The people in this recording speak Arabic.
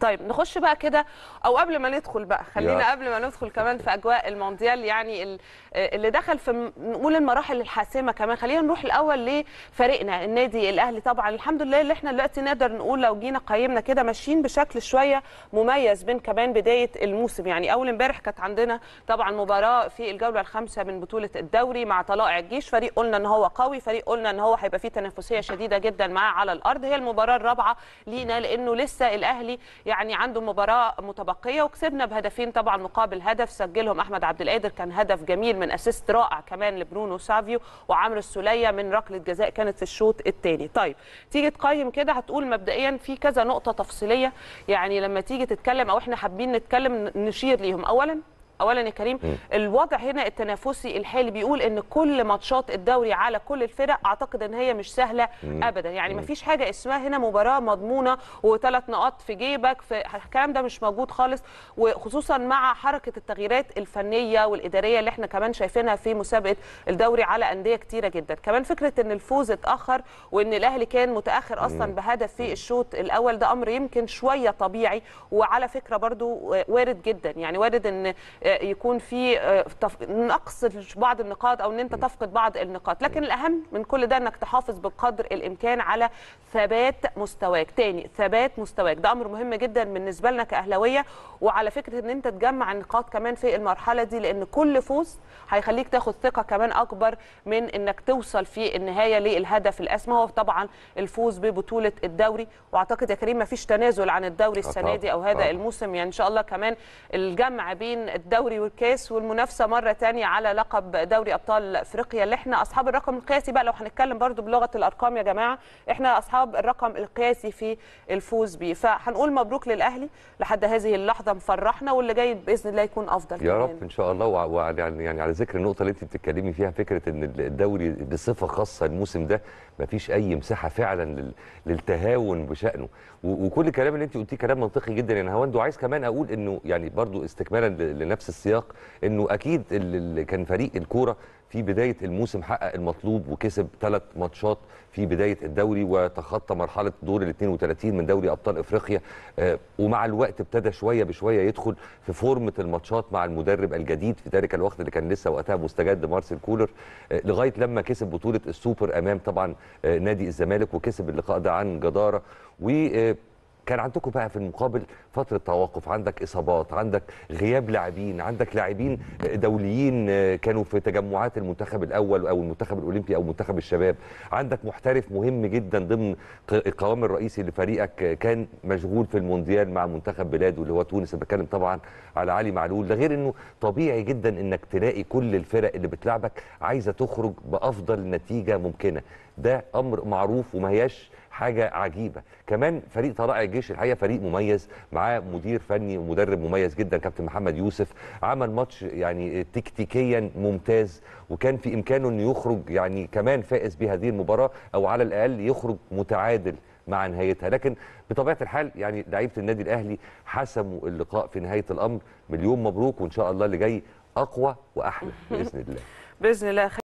طيب نخش بقى كده او قبل ما ندخل بقى خلينا قبل ما ندخل كمان في اجواء المونديال يعني اللي دخل في نقول المراحل الحاسمه كمان خلينا نروح الاول لفريقنا النادي الاهلي طبعا الحمد لله اللي احنا دلوقتي نقدر نقول لو جينا قيمنا كده ماشيين بشكل شويه مميز بين كمان بدايه الموسم يعني اول امبارح كانت عندنا طبعا مباراه في الجوله الخامسه من بطوله الدوري مع طلائع الجيش فريق قلنا ان هو قوي فريق قلنا ان هو هيبقى فيه تنافسيه شديده جدا معاه على الارض هي المباراه الرابعه لينا لانه لسه الاهلي يعني عنده مباراه متبقيه وكسبنا بهدفين طبعا مقابل هدف سجلهم احمد عبد القادر كان هدف جميل من اسيست رائع كمان لبرونو سافيو وعمرو السوليه من ركله جزاء كانت في الشوط الثاني طيب تيجي تقيم كده هتقول مبدئيا في كذا نقطه تفصيليه يعني لما تيجي تتكلم او احنا حابين نتكلم نشير ليهم اولا اولا يا كريم م. الوضع هنا التنافسي الحالي بيقول ان كل ماتشات الدوري على كل الفرق اعتقد ان هي مش سهله م. ابدا يعني ما فيش حاجه اسمها هنا مباراه مضمونه وثلاث نقاط في جيبك في الكلام ده مش موجود خالص وخصوصا مع حركه التغييرات الفنيه والاداريه اللي احنا كمان شايفينها في مسابقه الدوري على انديه كتيره جدا كمان فكره ان الفوز اتاخر وان الاهلي كان متاخر اصلا بهدف في الشوط الاول ده امر يمكن شويه طبيعي وعلى فكره برضو وارد جدا يعني وارد ان آه، يكون في آه، نقص في بعض النقاط او ان انت تفقد بعض النقاط لكن الاهم من كل ده انك تحافظ بقدر الامكان على ثبات مستواك تاني ثبات مستواك ده امر مهم جدا بالنسبه لنا كاهلاويه وعلى فكره ان انت تجمع النقاط كمان في المرحله دي لان كل فوز هيخليك تاخد ثقه كمان اكبر من انك توصل في النهايه للهدف الاسمى هو طبعا الفوز ببطوله الدوري واعتقد يا كريم ما فيش تنازل عن الدوري السنه دي او هذا الموسم يعني ان شاء الله كمان الجمع بين الدوري الدوري والكاس والمنافسه مره ثانيه على لقب دوري ابطال افريقيا اللي احنا اصحاب الرقم القياسي بقى لو هنتكلم برضو بلغه الارقام يا جماعه احنا اصحاب الرقم القياسي في الفوز بيه فهنقول مبروك للاهلي لحد هذه اللحظه مفرحنا واللي جاي باذن الله يكون افضل يا رب ان شاء الله وعلى يعني-, يعني على ذكر النقطه اللي انت بتتكلمي فيها فكره ان الدوري بصفه خاصه الموسم ده مفيش اي مساحه فعلا للتهاون بشانه وكل الكلام اللي انت قلتيه كلام منطقي جدا يا يعني نهاوند وعايز كمان اقول انه يعني برضو استكمالا لنفس السياق انه اكيد اللي كان فريق الكوره في بدايه الموسم حقق المطلوب وكسب ثلاث ماتشات في بدايه الدوري وتخطى مرحله دور ال 32 من دوري ابطال افريقيا آه، ومع الوقت ابتدى شويه بشويه يدخل في فورمه الماتشات مع المدرب الجديد في ذلك الوقت اللي كان لسه وقتها مستجد مارسيل كولر آه، لغايه لما كسب بطوله السوبر امام طبعا آه، نادي الزمالك وكسب اللقاء ده عن جداره و كان عندكم بقى في المقابل فتره توقف عندك اصابات عندك غياب لاعبين عندك لاعبين دوليين آه، كانوا في تجمعات المنتخب الاول او المنتخب الاولمبي او منتخب الشباب عندك محترف مهم جدا ضمن القوام الرئيسي لفريقك آه، كان مشغول في المونديال مع منتخب بلاده اللي هو تونس بتكلم طبعا على علي معلول ده غير انه طبيعي جدا انك تلاقي كل الفرق اللي بتلعبك عايزه تخرج بافضل نتيجه ممكنه ده امر معروف وما هياش حاجه عجيبه كمان فريق طلائع الجيش الحقيقه فريق مميز معاه مدير فني ومدرب مميز جدا كابتن محمد يوسف عمل ماتش يعني تكتيكيا ممتاز وكان في امكانه انه يخرج يعني كمان فائز بهذه المباراه او على الاقل يخرج متعادل مع نهايتها لكن بطبيعه الحال يعني لعيبه النادي الاهلي حسموا اللقاء في نهايه الامر مليون مبروك وان شاء الله اللي جاي اقوى واحلى باذن الله باذن الله